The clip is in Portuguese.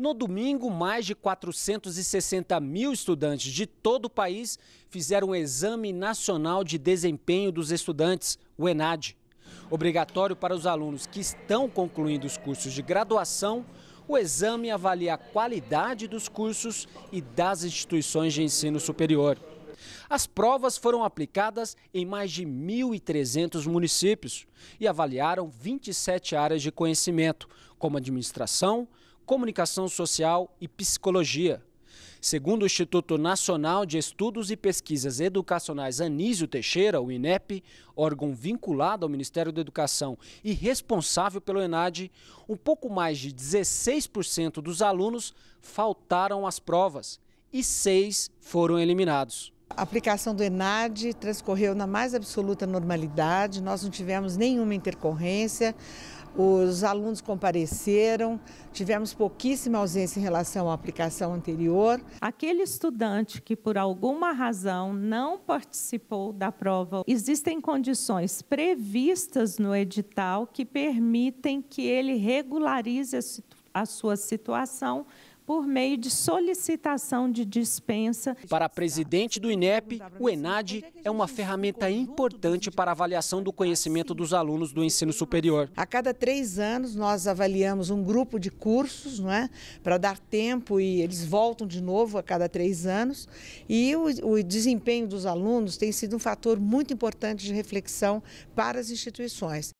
No domingo, mais de 460 mil estudantes de todo o país fizeram o Exame Nacional de Desempenho dos Estudantes, o ENAD. Obrigatório para os alunos que estão concluindo os cursos de graduação, o exame avalia a qualidade dos cursos e das instituições de ensino superior. As provas foram aplicadas em mais de 1.300 municípios e avaliaram 27 áreas de conhecimento, como administração, Comunicação Social e Psicologia. Segundo o Instituto Nacional de Estudos e Pesquisas Educacionais Anísio Teixeira, o INEP, órgão vinculado ao Ministério da Educação e responsável pelo ENAD, um pouco mais de 16% dos alunos faltaram às provas e seis foram eliminados. A aplicação do ENAD transcorreu na mais absoluta normalidade, nós não tivemos nenhuma intercorrência. Os alunos compareceram, tivemos pouquíssima ausência em relação à aplicação anterior. Aquele estudante que, por alguma razão, não participou da prova, existem condições previstas no edital que permitem que ele regularize a, a sua situação por meio de solicitação de dispensa. Para a presidente do INEP, o ENAD é uma ferramenta importante para a avaliação do conhecimento dos alunos do ensino superior. A cada três anos, nós avaliamos um grupo de cursos, não é? para dar tempo e eles voltam de novo a cada três anos. E o, o desempenho dos alunos tem sido um fator muito importante de reflexão para as instituições.